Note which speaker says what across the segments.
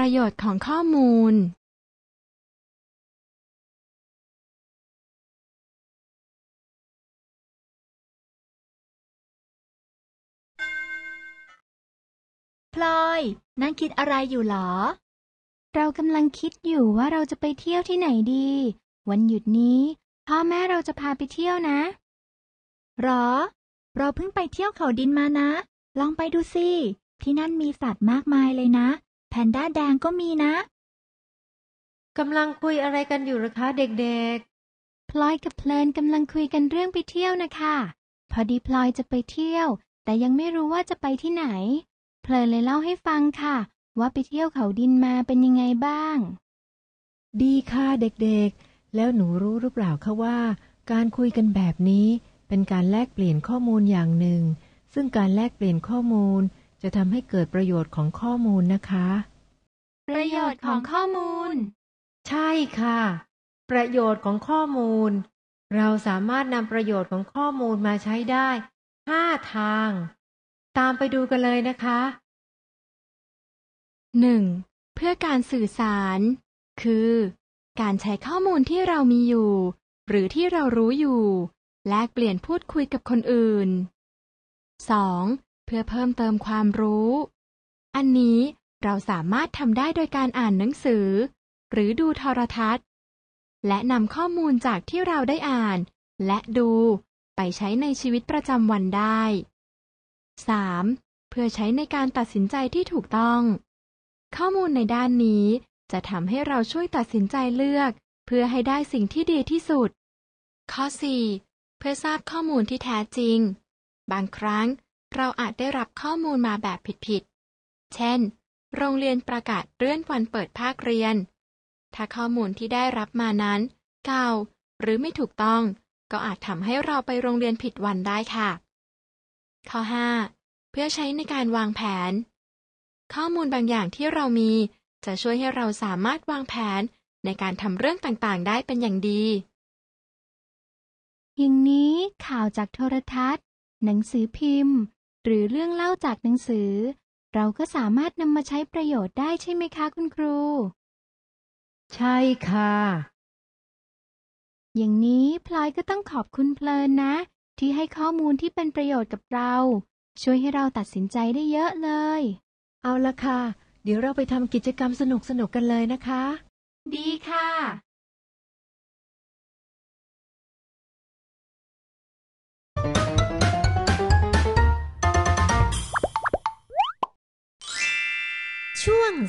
Speaker 1: ประโยชน์ของข้อมูล พลอย นั่งคิดอะไรอย
Speaker 2: ู่หรอ เรากำลังคิดอยู่ว่าเราจะไปเที่ยวที่ไหนดี วันหยุดนี้ พ่อแม่เราจะพาไปเที่ยวนะหรอ เราเพิ่งไปเที่ยวเขาดินมานะ ลองไปดูสิ ที่นั่นมีสัตว์มากมายเลยนะแพนด้าแดงก็มีนะ กำลังคุยอะไรกันอยู่หรอคะเด็กๆ พลอยกับเพลินกำลังคุยกันเรื่องไปเที่ยวนะคะ พอดีพลอยจะไปเที่ยว แต่ยังไม่รู้ว่าจะไปที่ไหนเพลินเลยเล่าให้ฟังค่ะ ว่าไปเที่ยวเขาดินมาเป็นยังไงบ้าง ดีค่ะเด็กๆ แล้วหนู
Speaker 3: รู้หรือเปล่าคะว่า การคุยกันแบบนี้ เป็นการแลกเปลี่ยนข้อมูลอย่างหนึ่งซึ่งการแลกเปลี่ยนข้อมูลจะทำให้เกิดประโยชน์ของข้อมูลนะคะ ประโยชน์ของข้อมูล ใช่ค่ะ ประโยชน์ของข้อมูล เราสามารถนำประโยชน์ของข้อมูลมาใช้ได้ 5 ทาง ตามไปดูกันเลยนะคะ 1.
Speaker 4: เพื่อการสื่อสาร คือ การใช้ข้อมูลที่เรามีอยู่ หรือที่เรารู้อยู่ แลกเปลี่ยนพูดคุยกับคนอื่น 2. พื่อเพิ่มเติมความรู้ อันนี้เราสามารถทำได้โดยการอ่านหนังสือ หรือดูโทรทัศน์ และนำข้อมูลจากที่เราได้อ่าน และดูไปใช้ในชีวิตประจำวันได้ 3. เพื่อใช้ในการตัดสินใจที่ถูกต้อง ข้อมูลในด้านนี้จะทำให้เราช่วยตัดสินใจเลือก เพื่อให้ได้สิ่งที่ดีที่สุด ข้อ 4. เพื่อทราบข้อมูลที่แท้จริง บางครั้งเราอาจได้รับข้อมูลมาแบบผิดๆ เช่น โรงเรียนประกาศเลื่อนวันเปิดภาคเรียน ถ้าข้อมูลที่ได้รับมานั้นเก่าหรือไม่ถูกต้องก็อาจทำให้เราไปโรงเรียนผิดวันได้ค่ะ ข้อ 5 เพื่อใช้ในการวางแผน ข้อมูลบางอย่างที่เรามี จะช่วยให้เราสามารถวางแผนในการทำเรื่องต่างๆ ได้เป็นอย่างดี
Speaker 2: อย่างนี้ข่าวจากโทรทัศน์ หนังสือพิมพ์หรือเรื่องเล่าจากหนังสือ เราก็สามารถนำมาใช้ประโยชน์ได้ใช่ไหมคะคุณครู ใช่ค่ะ อย่างนี้พลอยก็ต้องขอบคุณเพลินนะ ที่ให้ข้อมูลที่เป็นประโยชน์กับเรา ช่วยให้เราตัดสินใจได้เยอะเลย เอาละค่ะ เดี๋ยวเราไปท
Speaker 1: ำกิจกรรมสนุกๆกกันเลยนะคะ ดีค่ะ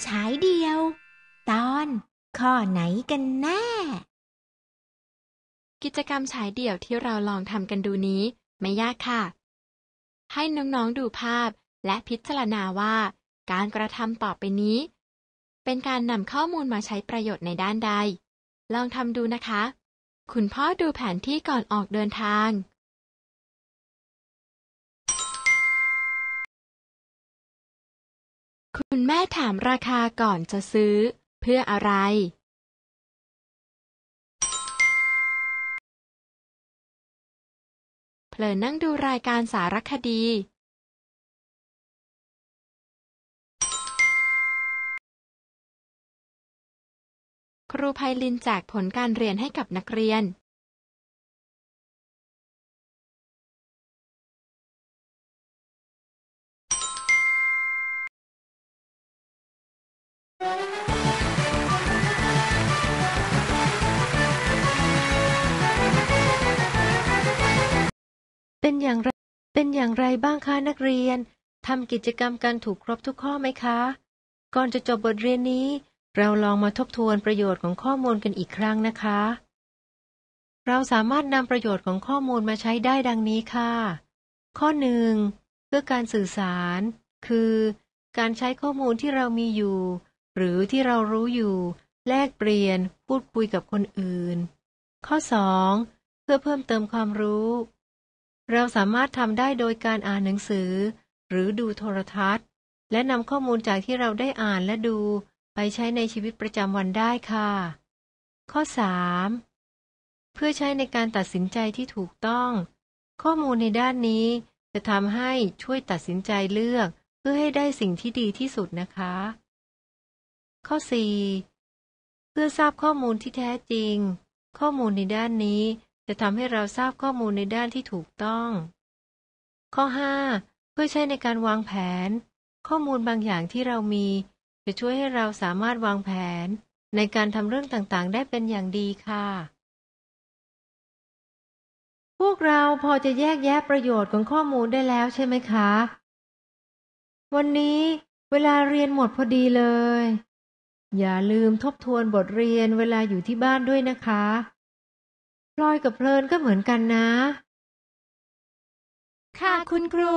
Speaker 1: ฉ
Speaker 4: ายเดียว ตอนข้อไหนกันแน่ กิจกรรมฉายเดี่ยวที่เราลองทำกันดูนี้ ไม่ยากค่ะ ให้น้อง ๆดูภาพและพิจารณาว่า การกระทำต่อไปนี้ เป็นการนำข้อมูลมาใช้ประโยชน์ในด้านใด ลองทำดูนะคะ
Speaker 1: คุณพ่อดูแผนที่ก่อนออกเดินทางคุณแม่ถามราคาก่อนจะซื้อ เพื่ออะไรเผลอนั่งดูรายการสารคดี ครูไพลินแจกผลการเรียนให้กับนักเรียน
Speaker 3: เป็นอย่างไรเป็นอย่างไรบ้างคะนักเรียนทำกิจกรรมกันถูกครบทุกข้อไหมคะ ก่อนจะจบบทเรียนนี้ เราลองมาทบทวนประโยชน์ของข้อมูลกันอีกครั้งนะคะ เราสามารถนำประโยชน์ของข้อมูลมาใช้ได้ดังนี้ค่ะ ข้อหนึ่งเพื่อการสื่อสาร คือ การใช้ข้อมูลที่เรามีอยู่ หรือที่เรารู้อยู่ แลกเปลี่ยนพูดคุยกับคนอื่น ข้อสองเพื่อเพิ่มเติมความรู้เราสามารถทำได้โดยการอ่านหนังสือ หรือดูโทรทัศน์ และนำข้อมูลจากที่เราได้อ่านและดูไปใช้ในชีวิตประจำวันได้ค่ะ ข้อ 3. เพื่อใช้ในการตัดสินใจที่ถูกต้อง ข้อมูลในด้านนี้จะทำให้ช่วยตัดสินใจเลือก เพื่อให้ได้สิ่งที่ดีที่สุดนะคะ ข้อ 4. เพื่อทราบข้อมูลที่แท้จริง ข้อมูลในด้านนี้จะทำให้เราทราบข้อมูลในด้านที่ถูกต้อง ข้อ5เพื่อใช้ในการวางแผน ข้อมูลบางอย่างที่เรามี จะช่วยให้เราสามารถวางแผน ในการทำเรื่องต่างๆ ได้เป็นอย่างดีค่ะ พวกเราพอจะแยกแยะประโยชน์ของข้อมูลได้แล้วใช่ไหมคะ วันนี้เวลาเรียนหมดพอดีเลย อย่าลืมทบทวนบทเรียนเวลาอยู่ที่บ้านด้วยนะคะ
Speaker 1: พลอยกับเพลินก็เหมือนกันนะ ค่ะคุณครู